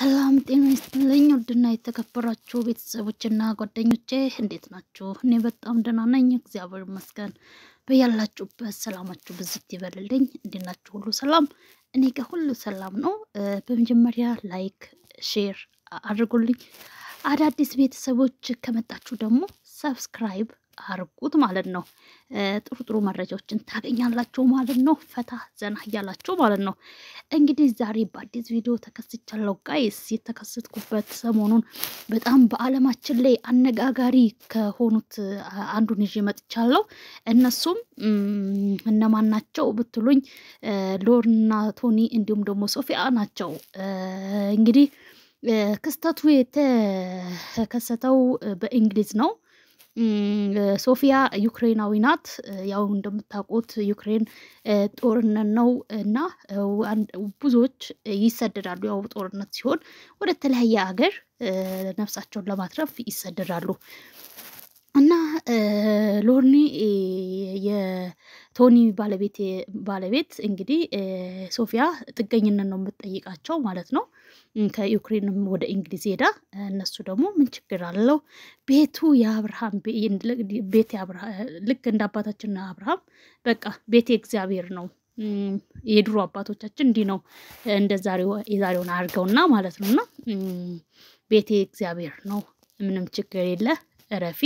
ሰላም ጤና ይስጥልኝ። ውድና የተከበራችሁ ቤተሰቦችና ጓደኞቼ እንዴት ናችሁ? እኔ በጣም ደህና ነኝ፣ እግዚአብሔር ይመስገን። በያላችሁበት ሰላማችሁ ብዝት ይበልልኝ። እንዴት ናችሁ? ሁሉ ሰላም? እኔ ጋር ሁሉ ሰላም ነው። በመጀመሪያ ላይክ፣ ሼር አድርጉልኝ። አዳዲስ ቤተሰቦች ከመጣችሁ ደግሞ ሰብስክራይብ አርጉት ማለት ነው። ጥሩ ጥሩ መረጃዎችን ታገኛላችሁ ማለት ነው። ፈታ ዘና እያላችሁ ማለት ነው። እንግዲህ ዛሬ በአዲስ ቪዲዮ ተከስቻለሁ ጋይስ። የተከሰትኩበት ሰሞኑን በጣም በዓለማችን ላይ አነጋጋሪ ከሆኑት አንዱን ይዤ መጥቻለሁ። እነሱም እነማን ናቸው ብትሉኝ ሎርና ቶኒ እንዲሁም ደግሞ ሶፊያ ናቸው። እንግዲህ ክስተቱ የተከሰተው በእንግሊዝ ነው። ሶፊያ ዩክሬናዊ ናት። ያው እንደምታውቁት ዩክሬን ጦርነት ነው እና ብዙዎች ይሰደዳሉ። ያው ጦርነት ሲሆን ወደ ተለያየ ሀገር ነፍሳቸውን ለማትረፍ ይሰደዳሉ እና ሎርኒ ቶኒ ባለቤት ባለቤት እንግዲህ ሶፊያ ጥገኝነት ነው የምትጠይቃቸው ማለት ነው። ከዩክሬንም ወደ እንግሊዝ ሄዳ እነሱ ደግሞ ምን ችግር አለው ቤቱ የአብርሃም ቤት ልክ እንደ አባታችንና አብርሃም በቃ ቤት እግዚአብሔር ነው። የድሮ አባቶቻችን እንዲህ ነው እንደ የዛሬውን አድርገውና ማለት ነውና ቤቴ እግዚአብሔር ነው፣ ምንም ችግር የለ እረፊ፣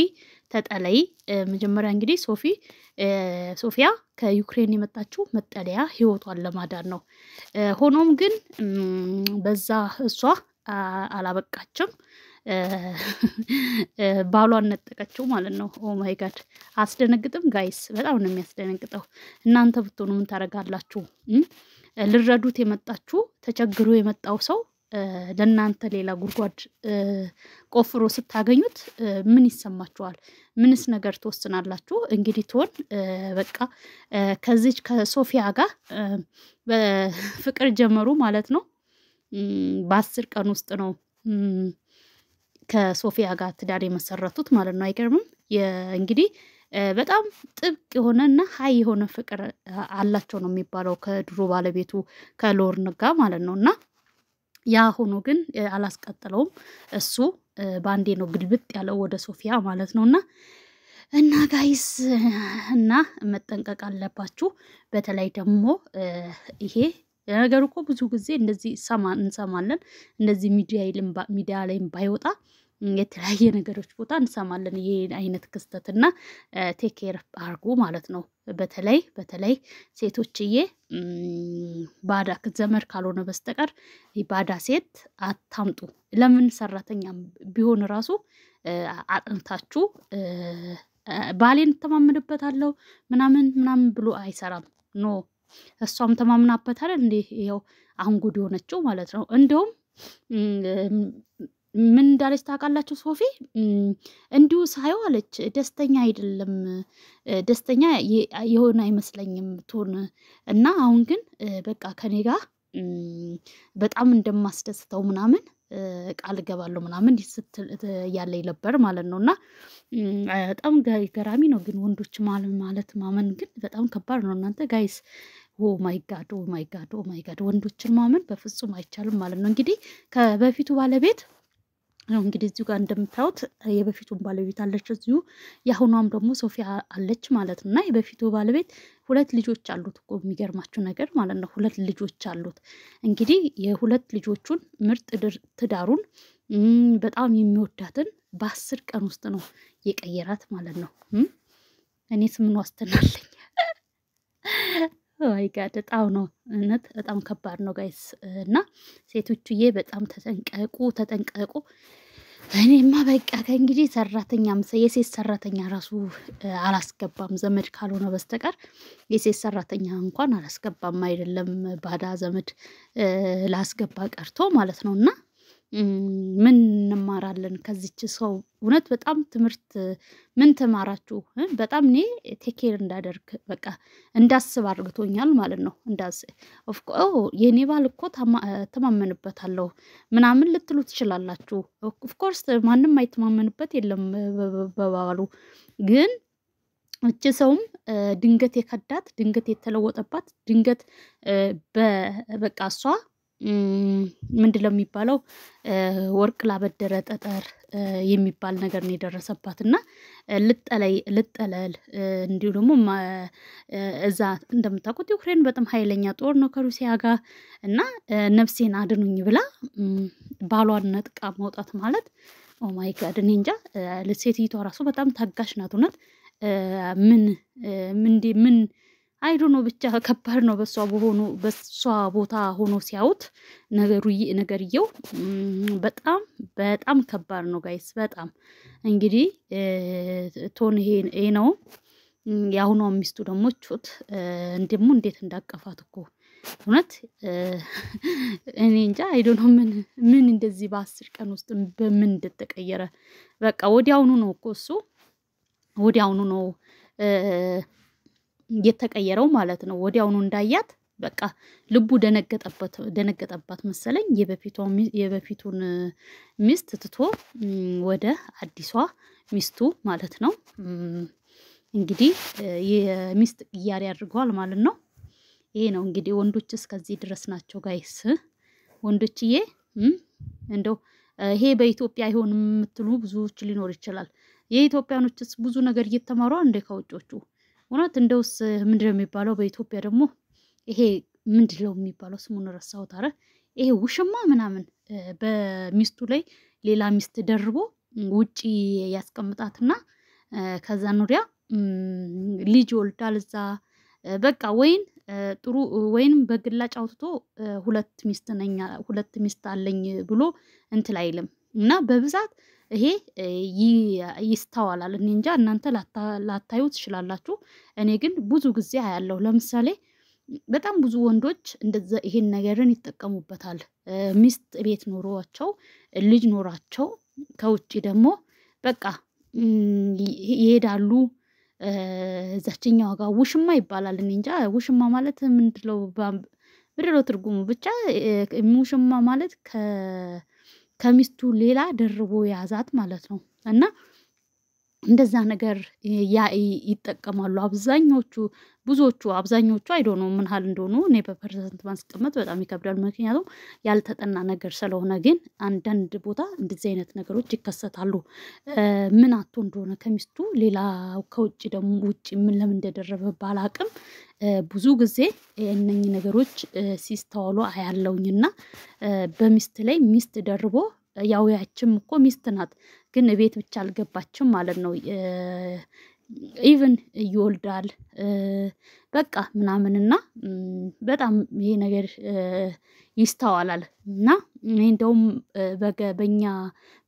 ተጠለይ። መጀመሪያ እንግዲህ ሶፊ ሶፊያ ከዩክሬን የመጣችው መጠለያ ህይወቷን ለማዳን ነው። ሆኖም ግን በዛ እሷ አላበቃችም። ባሏን ነጠቀችው ማለት ነው። ኦ ማይ ጋድ አስደነግጥም ጋይስ፣ በጣም ነው የሚያስደነግጠው። እናንተ ብትሆኑ ምን ታደርጋላችሁ? ልረዱት የመጣችሁ ተቸግሮ የመጣው ሰው ለእናንተ ሌላ ጉድጓድ ቆፍሮ ስታገኙት ምን ይሰማችኋል? ምንስ ነገር ትወስናላችሁ? እንግዲህ ትሆን በቃ ከዚች ከሶፊያ ጋር በፍቅር ጀመሩ ማለት ነው። በአስር ቀን ውስጥ ነው ከሶፊያ ጋር ትዳር የመሰረቱት ማለት ነው። አይገርምም? እንግዲህ በጣም ጥብቅ የሆነ እና ሀይ የሆነ ፍቅር አላቸው ነው የሚባለው ከድሮ ባለቤቱ ከሎርን ጋር ማለት ነው እና ያ ሆኖ ግን አላስቀጥለውም። እሱ በአንዴ ነው ግልብጥ ያለው ወደ ሶፊያ ማለት ነው እና እና ጋይስ እና መጠንቀቅ አለባችሁ። በተለይ ደግሞ ይሄ ነገር እኮ ብዙ ጊዜ እንደዚህ እንሰማለን። እንደዚህ ሚዲያ ላይ ባይወጣ የተለያየ ነገሮች ቦታ እንሰማለን። ይህ አይነት ክስተት እና ቴኬር አርጉ ማለት ነው። በተለይ በተለይ ሴቶችዬ ባዳ ዘመድ ካልሆነ በስተቀር ባዳ ሴት አታምጡ። ለምን ሰራተኛ ቢሆን ራሱ አጥንታችሁ ባሌን እተማመንበታለሁ ምናምን ምናምን ብሎ አይሰራም። ኖ እሷም ተማምናበታል። እንዲህ ይኸው አንጉድ የሆነችው ማለት ነው። እንዲሁም። ምን እንዳለች ታውቃላችሁ? ሶፊ እንዲሁ ሳየው አለች ደስተኛ አይደለም፣ ደስተኛ የሆነ አይመስለኝም ቶን እና አሁን ግን በቃ ከኔ ጋር በጣም እንደማስደስተው ምናምን ቃል እገባለሁ ምናምን ያለኝ ነበር ማለት ነው። እና በጣም ገራሚ ነው። ግን ወንዶች ማለት ማመን ግን በጣም ከባድ ነው። እናንተ ጋይስ ኦ ማይ ጋድ ኦ ማይ ጋድ ኦ ማይ ጋድ ወንዶችን ማመን በፍጹም አይቻልም ማለት ነው። እንግዲህ ከበፊቱ ባለቤት ነው እንግዲህ እዚሁ ጋር እንደምታዩት የበፊቱን ባለቤት አለች፣ እዚሁ የአሁኗም ደግሞ ሶፊያ አለች ማለት ነው። እና የበፊቱ ባለቤት ሁለት ልጆች አሉት እኮ የሚገርማችሁ ነገር ማለት ነው። ሁለት ልጆች አሉት። እንግዲህ የሁለት ልጆቹን ምርጥ ትዳሩን በጣም የሚወዳትን በአስር ቀን ውስጥ ነው የቀየራት ማለት ነው። እኔ ስምን ዋስትና አለኝ? ይጋድ እጣው ነው። እውነት በጣም ከባድ ነው ጋይስ። እና ሴቶቹዬ በጣም ተጠንቀቁ፣ ተጠንቀቁ። እኔማ በቃ ከእንግዲህ ሰራተኛ ምሰ የሴት ሰራተኛ ራሱ አላስገባም፣ ዘመድ ካልሆነ በስተቀር የሴት ሰራተኛ እንኳን አላስገባም። አይደለም ባዳ ዘመድ ላስገባ ቀርቶ ማለት ነው እና ምን እንማራለን ከዚች ሰው? እውነት በጣም ትምህርት ምን ተማራችሁ? በጣም እኔ ቴኬር እንዳደርግ በቃ እንዳስብ አድርግቶኛል ማለት ነው። እንዳስ የኔ ባል እኮ ተማመንበታለሁ ምናምን ልትሉ ትችላላችሁ። ኦፍኮርስ ማንም አይተማመንበት የለም በባሉ ግን እች ሰውም ድንገት የከዳት ድንገት የተለወጠባት ድንገት በቃ እሷ ምንድነው የሚባለው? ወርቅ ላበደረ ጠጠር የሚባል ነገር ነው የደረሰባት እና ልጠለይ ልጠለል እንዲሁ ደግሞ እዛ እንደምታውቁት ዩክሬን በጣም ኃይለኛ ጦር ነው ከሩሲያ ጋር እና ነፍሴን አድኑኝ ብላ ባሏን ነጥቃ መውጣት ማለት ኦማይ ጋድ እኔ እንጃ። ሴትዮዋ ራሱ በጣም ታጋሽ ናት እውነት ምን ምን አይዶ ነው ብቻ ከባድ ነው። በሷ በሆኑ በሷ ቦታ ሆኖ ሲያዩት ነገሩ ነገርየው በጣም በጣም ከባድ ነው ጋይስ። በጣም እንግዲህ ቶን ይሄ ነው። የአሁኗ ሚስቱ ደግሞ ቹት እንደሙ እንዴት እንዳቀፋት እኮ እውነት እኔ እንጃ አይዶ ነው ምን ምን እንደዚህ በአስር ቀን ውስጥ በምን እንደተቀየረ በቃ ወዲያውኑ ነው እኮ እሱ ወዲያውኑ ነው የተቀየረው ማለት ነው። ወዲያውኑ እንዳያት በቃ ልቡ ደነገጠባት መሰለኝ። የበፊቱን ሚስት ትቶ ወደ አዲሷ ሚስቱ ማለት ነው እንግዲህ የሚስት ቅያሬ አድርገዋል ማለት ነው። ይሄ ነው እንግዲህ ወንዶች እስከዚህ ድረስ ናቸው ጋይስ። ወንዶችዬ እንደው ይሄ በኢትዮጵያ አይሆንም የምትሉ ብዙዎች ሊኖር ይችላል። የኢትዮጵያኖችስ ብዙ ነገር እየተማሩ እንደ ከውጮቹ እውነት እንደውስ ምንድን ነው የሚባለው በኢትዮጵያ ደግሞ ይሄ ምንድን ነው የሚባለው ስሙን ረሳሁት። አረ ይሄ ውሽማ ምናምን በሚስቱ ላይ ሌላ ሚስት ደርቦ ውጪ ያስቀምጣትና ከዛ ኑሪያ ልጅ ወልዳል እዛ በቃ ወይን ጥሩ ወይንም በግላጭ አውጥቶ ሁለት ሚስት ነኝ ሁለት ሚስት አለኝ ብሎ እንትል አይልም። እና በብዛት ይሄ ይስተዋላል። እኔ እንጃ እናንተ ላታዩ ትችላላችሁ። እኔ ግን ብዙ ጊዜ አያለሁ። ለምሳሌ በጣም ብዙ ወንዶች እንደዛ ይሄን ነገርን ይጠቀሙበታል። ሚስት ቤት ኖሯቸው ልጅ ኖሯቸው ከውጭ ደግሞ በቃ ይሄዳሉ። እዛችኛዋ ዋጋ ውሽማ ይባላል። እኔ እንጃ ውሽማ ማለት ምንድለው ምንድለው ትርጉሙ ብቻ ውሽማ ማለት ከ ከሚስቱ ሌላ ደርቦ የያዛት ማለት ነው እና እንደዛ ነገር ይጠቀማሉ አብዛኞቹ ብዙዎቹ አብዛኞቹ አይዶኖ ምን ያህል እንደሆኑ እኔ በፐርሰንት ማስቀመጥ በጣም ይከብዳል። ምክንያቱም ያልተጠና ነገር ስለሆነ፣ ግን አንዳንድ ቦታ እንደዚህ አይነት ነገሮች ይከሰታሉ። ምን አቶ እንደሆነ ከሚስቱ ሌላ ከውጭ ደግሞ ውጭ ምን ለምን እንደደረበ ባላቅም ብዙ ጊዜ እነኚህ ነገሮች ሲስተዋሉ አያለውኝና በሚስት ላይ ሚስት ደርቦ ያው ያችም እኮ ሚስት ናት፣ ግን ቤት ብቻ አልገባችም ማለት ነው። ኢቭን ይወልዳል በቃ ምናምንና በጣም ይሄ ነገር ይስተዋላል። እና እኔ እንደውም በኛ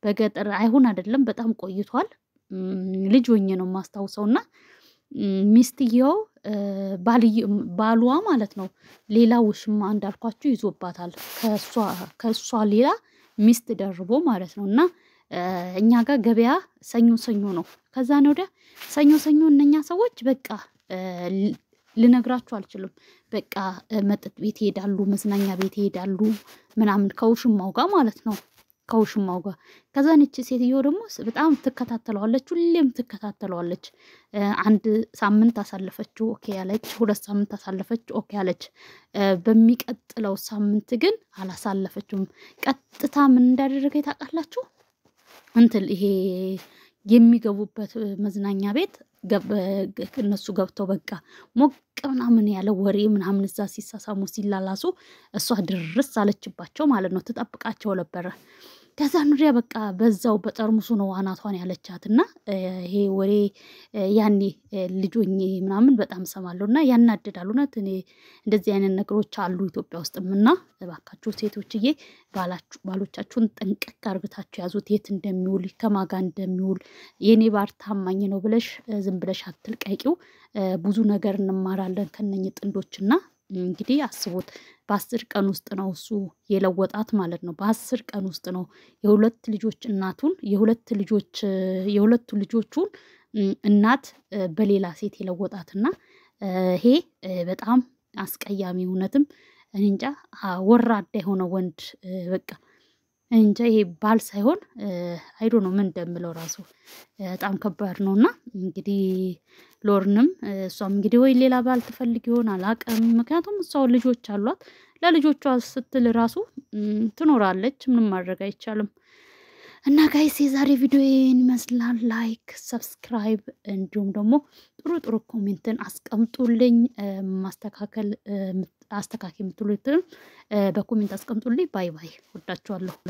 በገጠር አይሁን አይደለም በጣም ቆይቷል። ልጅ ሆኜ ነው የማስታውሰው እና ሚስትየው ባሏ ማለት ነው ሌላ ውሽማ እንዳልኳችሁ ይዞባታል ከእሷ ሌላ ሚስት ደርቦ ማለት ነው። እና እኛ ጋር ገበያ ሰኞ ሰኞ ነው። ከዛ ነው ወዲያ ሰኞ ሰኞ እነኛ ሰዎች በቃ ልነግራችሁ አልችልም። በቃ መጠጥ ቤት ይሄዳሉ፣ መዝናኛ ቤት ይሄዳሉ ምናምን ከውሽማው ጋር ማለት ነው። ከውሽማው ጋር ከዛን እቺ ሴትዮ ደግሞ በጣም ትከታተለዋለች፣ ሁሌም ትከታተለዋለች። አንድ ሳምንት አሳለፈችው ኦኬ ያለች፣ ሁለት ሳምንት አሳለፈች ኦኬ ያለች። በሚቀጥለው ሳምንት ግን አላሳለፈችውም። ቀጥታ ምን እንዳደረገ ታውቃላችሁ? እንትል ይሄ የሚገቡበት መዝናኛ ቤት እነሱ ገብተው በቃ ሞቅ ምናምን ያለ ወሬ ምናምን እዛ ሲሳሳሙ ሲላላሱ እሷ ድርስ አለችባቸው ማለት ነው። ትጠብቃቸው ነበረ። ከዛ ኑሪያ በቃ በዛው በጠርሙሱ ነው አናቷን ያለቻት እና ይሄ ወሬ ያኔ ልጆኝ ምናምን በጣም ሰማለሁ እና ያናድዳሉ። እውነት እኔ እንደዚህ አይነት ነገሮች አሉ ኢትዮጵያ ውስጥም እና እባካችሁ ሴቶችዬ ባሎቻችሁን ጠንቀቅ አርግታችሁ ያዙት። የት እንደሚውል ከማጋ እንደሚውል የኔ ባር ታማኝ ነው ብለሽ ዝም ብለሽ አትልቀቂው። ብዙ ነገር እንማራለን ከነኝ ጥንዶች እና እንግዲህ አስቦት በአስር ቀን ውስጥ ነው እሱ የለወጣት ማለት ነው። በአስር ቀን ውስጥ ነው የሁለት ልጆች እናቱን የሁለት ልጆች የሁለቱ ልጆቹን እናት በሌላ ሴት የለወጣትና ይሄ በጣም አስቀያሚ እውነትም እንጃ ወራዳ የሆነ ወንድ በቃ እንጃ ይሄ ባል ሳይሆን አይዶ ነው ምን እንደምለው ራሱ በጣም ከባድ ነው። እና እንግዲህ ሎርንም እሷም እንግዲህ ወይ ሌላ ባል ትፈልግ ይሆን አላውቅም። ምክንያቱም እሷ ልጆች አሏት፣ ለልጆቿ ስትል ራሱ ትኖራለች። ምንም ማድረግ አይቻልም። እና ጋይስ የዛሬ ቪዲዮ ይህን ይመስላል። ላይክ፣ ሰብስክራይብ እንዲሁም ደግሞ ጥሩ ጥሩ ኮሜንትን አስቀምጡልኝ። ማስተካከል አስተካከል የምትሉትን በኮሜንት አስቀምጡልኝ። ባይ ባይ። ወዳችኋለሁ።